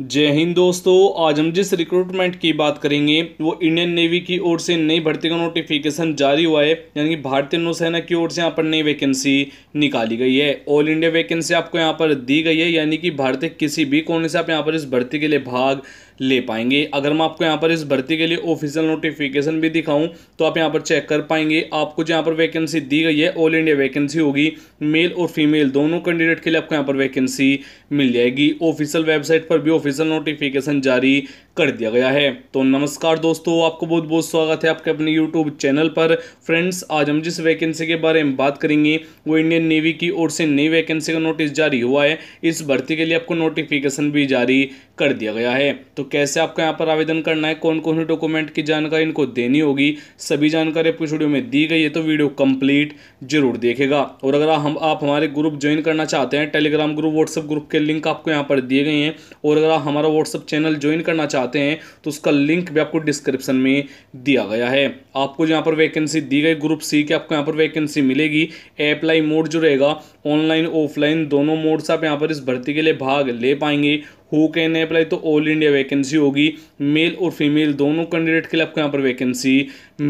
जय हिंद दोस्तों आज हम जिस रिक्रूटमेंट की बात करेंगे वो इंडियन नेवी की ओर से नई भर्ती का नोटिफिकेशन जारी हुआ है यानी कि भारतीय नौसेना की ओर से यहाँ पर नई वैकेंसी निकाली गई है ऑल इंडिया वैकेंसी आपको यहाँ पर दी गई है यानी कि भारतीय किसी भी कोने से आप यहाँ पर इस भर्ती के लिए भाग ले पाएंगे अगर मैं आपको यहाँ पर इस भर्ती के लिए ऑफिशियल नोटिफिकेशन भी दिखाऊं तो आप यहाँ पर चेक कर पाएंगे आपको जहाँ पर वैकेंसी दी गई है ऑल इंडिया वैकेंसी होगी मेल और फीमेल दोनों कैंडिडेट के लिए आपको यहाँ पर वैकेंसी मिल जाएगी ऑफिशियल वेबसाइट पर भी ऑफिशियल नोटिफिकेशन जारी कर दिया गया है तो नमस्कार दोस्तों आपको बहुत बहुत स्वागत है आपके अपने यूट्यूब चैनल पर फ्रेंड्स आज हम जिस वैकेंसी के बारे में बात करेंगे वो इंडियन नेवी की ओर से नई वैकेंसी का नोटिस जारी हुआ है इस भर्ती के लिए आपको नोटिफिकेशन भी जारी कर दिया गया है तो कैसे आपको यहाँ पर आवेदन करना है कौन कौन से डॉक्यूमेंट की जानकारी इनको देनी होगी सभी जानकारी आपको स्टूडियो वीडियो में दी गई है तो वीडियो कंप्लीट जरूर देखेगा और अगर हम आप हमारे ग्रुप ज्वाइन करना चाहते हैं टेलीग्राम ग्रुप व्हाट्सअप ग्रुप के लिंक आपको यहाँ पर दिए गए हैं और अगर आप हमारा व्हाट्सअप चैनल ज्वाइन करना चाहते हैं तो उसका लिंक भी आपको डिस्क्रिप्शन में दिया गया है आपको यहाँ पर वैकेंसी दी गई ग्रुप सी की आपको यहाँ पर वैकेंसी मिलेगी अप्लाई मोड जो रहेगा ऑनलाइन ऑफलाइन दोनों मोड से आप यहाँ पर इस भर्ती के लिए भाग ले पाएंगे हु कैन अप्लाई तो ऑल इंडिया वैकेंसी होगी मेल और फीमेल दोनों कैंडिडेट के लिए आपको यहाँ पर वैकेंसी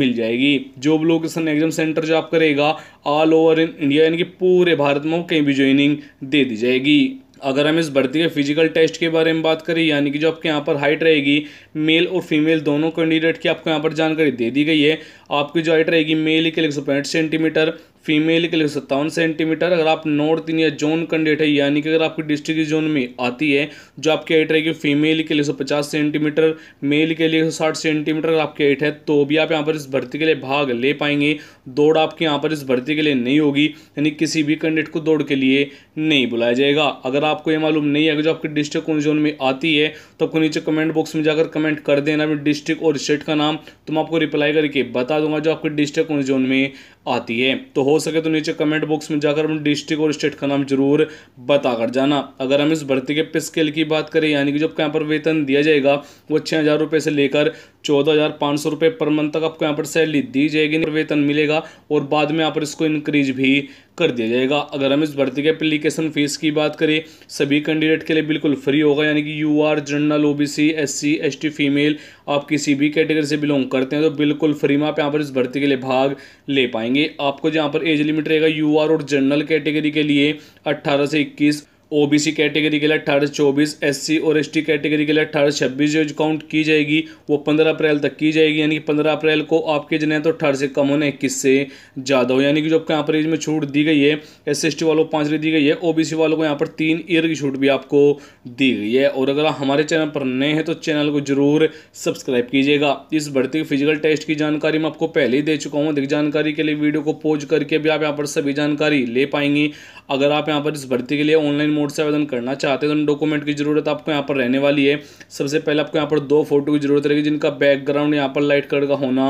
मिल जाएगी job location exam centre job करेगा ऑल ओवर इन इंडिया यानी कि पूरे भारत में कहीं भी ज्वाइनिंग दे दी जाएगी अगर हम इस भर्ती के फिजिकल टेस्ट के बारे में बात करें यानी कि जो आपके यहाँ पर हाइट रहेगी मेल और फीमेल दोनों कैंडिडेट की आपको यहाँ पर जानकारी दे दी गई है आपकी जो हाइट रहेगी मेल के लिए एक सेंटीमीटर फीमेल के लिए सत्तावन सेंटीमीटर अगर आप नॉर्थ इंडिया जोन कैंडिडेट है यानी कि अगर आपकी डिस्ट्रिक्ट जोन में आती है जो आपकी हाइट रहेगी फीमेल के लिए सौ पचास सेंटीमीटर मेल के लिए साठ सेंटीमीटर अगर आपकी हाइट है तो भी आप यहाँ पर इस भर्ती के लिए भाग ले पाएंगे दौड़ आपके यहाँ पर इस भर्ती के लिए नहीं होगी यानी किसी भी कैंडिडेट को दौड़ के लिए नहीं बुलाया जाएगा अगर आपको ये मालूम नहीं है कि जो आपकी डिस्ट्रिक्ट कौन जोन में आती है तो आपको नीचे कमेंट बॉक्स में जाकर कमेंट कर देना डिस्ट्रिक्ट और स्टेट का नाम तो मैं आपको रिप्लाई करके बता दूंगा जो आपके डिस्ट्रिक्ट कौन जोन में आती है तो हो सके तो नीचे कमेंट बॉक्स में जाकर अपने डिस्ट्रिक्ट और स्टेट का नाम जरूर बता कर जाना अगर हम इस भर्ती के पे स्केल की बात करें यानी कि जो आपको यहाँ पर वेतन दिया जाएगा वो छः हज़ार रुपये से लेकर चौदह हज़ार पाँच सौ रुपये पर मंथ तक आपको यहाँ पर सैलरी दी जाएगी वेतन मिलेगा और बाद में यहाँ पर इसको इंक्रीज भी कर दिया जाएगा अगर हम इस भर्ती के एप्लीकेशन फीस की बात करें सभी कैंडिडेट के लिए बिल्कुल फ्री होगा यानी कि U R general O B C S C S T female आप किसी भी कैटेगरी से बिलोंग करते हैं तो बिल्कुल फ्री में आप यहाँ पर इस भर्ती के लिए भाग ले पाएंगे आपको जहाँ पर एज लिमिट रहेगा यू आर और जनरल कैटेगरी के लिए अट्ठारह से इक्कीस ओबीसी कैटेगरी के लिए अट्ठारह चौबीस एससी और एसटी कैटेगरी के लिए अट्ठारह छब्बीस जो काउंट की जाएगी वो पंद्रह अप्रैल तक की जाएगी यानी कि पंद्रह अप्रैल को आपके जिन्हें तो अट्ठारह से कम होने इक्कीस से ज़्यादा हो यानी कि जो आपके यहाँ पर इसमें छूट दी गई है एस सी वालों को पाँच दी गई है ओबीसी वालों को यहाँ पर तीन ईयर की छूट भी आपको दी गई है और अगर आप हमारे चैनल पर नए हैं तो चैनल को जरूर सब्सक्राइब कीजिएगा इस बढ़ती फिजिकल टेस्ट की जानकारी मैं आपको पहले ही दे चुका हूँ अधिक जानकारी के लिए वीडियो को पोज करके भी आप यहाँ पर सभी जानकारी ले पाएंगी अगर आप यहाँ पर इस भर्ती के लिए ऑनलाइन मोड से आवेदन करना चाहते हैं तो उन डॉक्यूमेंट की ज़रूरत आपको यहाँ पर रहने वाली है सबसे पहले आपको यहाँ पर दो फोटो की ज़रूरत रहेगी जिनका बैकग्राउंड यहाँ पर लाइट कलर का होना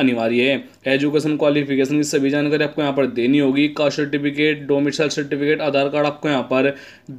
अनिवार्य है एजुकेशन क्वालिफिकेशन की सभी जानकारी आपको यहाँ पर देनी होगी caste certificate domicile certificate Aadhaar card आपको यहाँ पर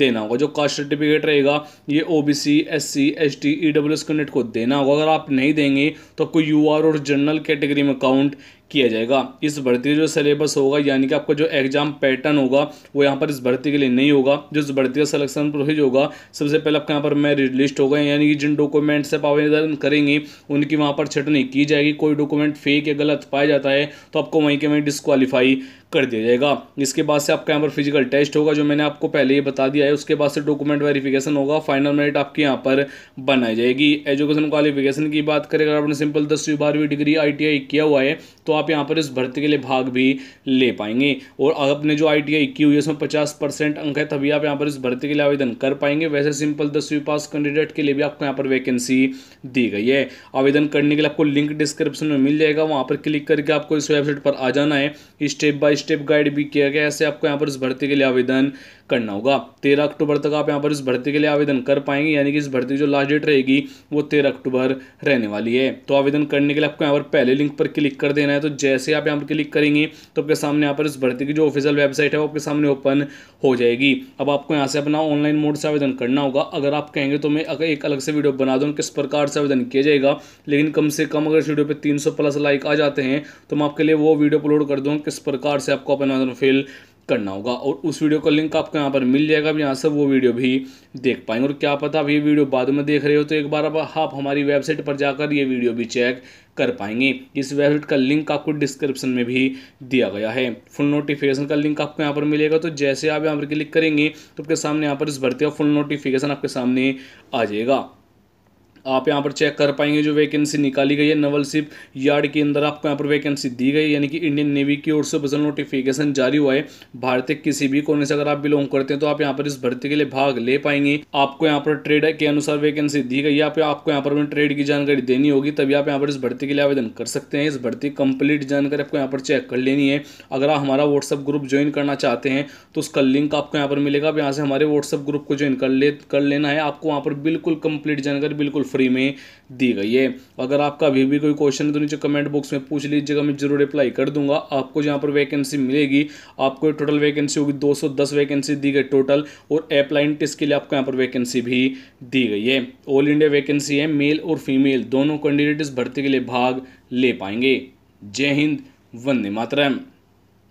देना होगा जो कास्ट सर्टिफिकेट रहेगा ये O B C S C S T E W S candidate को देना होगा अगर आप नहीं देंगे तो आपको यू आर और जनरल कैटेगरी में काउंट किया जाएगा इस भर्ती का जो सिलेबस होगा यानी कि आपका जो एग्जाम पैटर्न होगा वो यहाँ पर इस भर्ती के लिए नहीं होगा जो इस भर्ती का सिलेक्शन प्रोसीज होगा सबसे पहले आपके यहाँ पर मेरिट लिस्ट होगा यानी कि जिन डॉक्यूमेंट्स आप आवेदन करेंगे उनकी वहाँ पर छटनी की जाएगी कोई डॉक्यूमेंट फेक या गलत पाया जाता है तो आपको वहीं के वहीं डिस्कवालीफाई कर दिया जाएगा इसके बाद से आपका यहाँ पर फिजिकल टेस्ट होगा जो मैंने आपको पहले ही बता दिया है उसके बाद से डॉक्यूमेंट वेरिफिकेशन होगा फाइनल मेरिट आपके यहाँ पर बनाई जाएगी एजुकेशन क्वालिफिकेशन की बात करें अगर आपने सिंपल दसवीं बारहवीं डिग्री आई किया हुआ है तो आप यहाँ पर इस भर्ती के लिए भाग भी ले पाएंगे और आपने जो आई की हुई है उसमें पचास अंक है तभी आप यहाँ पर इस भर्ती के लिए आवेदन कर पाएंगे वैसे सिंपल दसवीं पास कैंडिडेट के लिए भी आपको यहाँ पर वैकेंसी दी गई है आवेदन करने के लिए आपको लिंक डिस्क्रिप्शन में मिल जाएगा वहाँ पर क्लिक करके आपको इस वेबसाइट पर आ जाना है स्टेप बाय स्टेप गाइड भी किया गया ऐसे आपको यहाँ पर इस भर्ती के लिए आवेदन करना होगा तेरह अक्टूबर तक आप यहाँ पर इस भर्ती के लिए आवेदन कर पाएंगे यानी कि इस भर्ती की जो लास्ट डेट रहेगी वो तेरह अक्टूबर रहने वाली है तो आवेदन करने के लिए आपको यहाँ पर पहले लिंक पर क्लिक कर देना है तो जैसे आप यहाँ पर क्लिक करेंगे तो आपके सामने यहाँ पर इस भर्ती की जो ऑफिशियल वेबसाइट है वो आपके सामने ओपन हो जाएगी अब आपको यहाँ से अपना ऑनलाइन मोड से आवेदन करना होगा अगर आप कहेंगे तो मैं अगर एक अलग से वीडियो बना दूँ किस प्रकार से आवेदन किया जाएगा लेकिन कम से कम अगर इस वीडियो पर तीन प्लस लाइक आ जाते हैं तो मैं आपके लिए वो वीडियो अपलोड कर दूँ किस प्रकार से से आपको अपना नॉर्म फिल करना होगा और उस वीडियो का लिंक आपको यहाँ पर मिल जाएगा भी यहाँ से वो वीडियो भी देख पाएंगे और क्या पता आप ये वीडियो बाद में देख रहे हो तो एक बार आप, आप हमारी वेबसाइट पर जाकर ये वीडियो भी चेक कर पाएंगे इस वेबसाइट का लिंक आपको डिस्क्रिप्शन में भी दिया गया है फुल नोटिफिकेशन का लिंक आपको यहाँ पर मिलेगा तो जैसे आप यहाँ पर क्लिक करेंगे तो आपके सामने यहाँ पर इस भर्ती का फुल नोटिफिकेशन आपके सामने आ जाएगा आप यहाँ पर चेक कर पाएंगे जो वैकेंसी निकाली गई है नवल सिप यार्ड के अंदर आपको यहाँ पर वैकेंसी दी गई यानी कि इंडियन नेवी की ओर से बजल नोटिफिकेशन जारी हुआ है भारतीय किसी भी कोने से अगर आप बिलोंग करते हैं तो आप यहाँ पर इस भर्ती के लिए भाग ले पाएंगे आपको यहाँ पर ट्रेड के अनुसार वैकेंसी दी गई है आपको यहाँ पर ट्रेड की जानकारी देनी होगी तभी आप यहाँ पर इस भर्ती के लिए आवेदन कर सकते हैं इस भर्ती कंप्लीट जानकारी आपको यहाँ पर चेक कर लेनी है अगर आप हमारा व्हाट्सअप ग्रुप ज्वाइन करना चाहते हैं तो उसका लिंक आपको यहाँ पर मिलेगा आप यहाँ से हमारे व्हाट्सअप ग्रुप को ज्वाइन कर ले कर लेना है आपको वहाँ पर बिल्कुल कंप्लीट जानकारी बिल्कुल फ्री में दी गई है अगर आपका अभी भी कोई क्वेश्चन है तो नीचे कमेंट बॉक्स में पूछ लीजिएगा मैं जरूर रिप्लाई कर दूंगा आपको जहाँ पर वैकेंसी मिलेगी आपको टोटल वैकेंसी होगी 210 वैकेंसी दी गई टोटल और एप्लाइन टेस्ट के लिए आपको यहाँ पर वैकेंसी भी दी गई है ऑल इंडिया वैकेंसी है मेल और फीमेल दोनों कैंडिडेट इस भर्ती के लिए भाग ले पाएंगे जय हिंद वंदे मातरम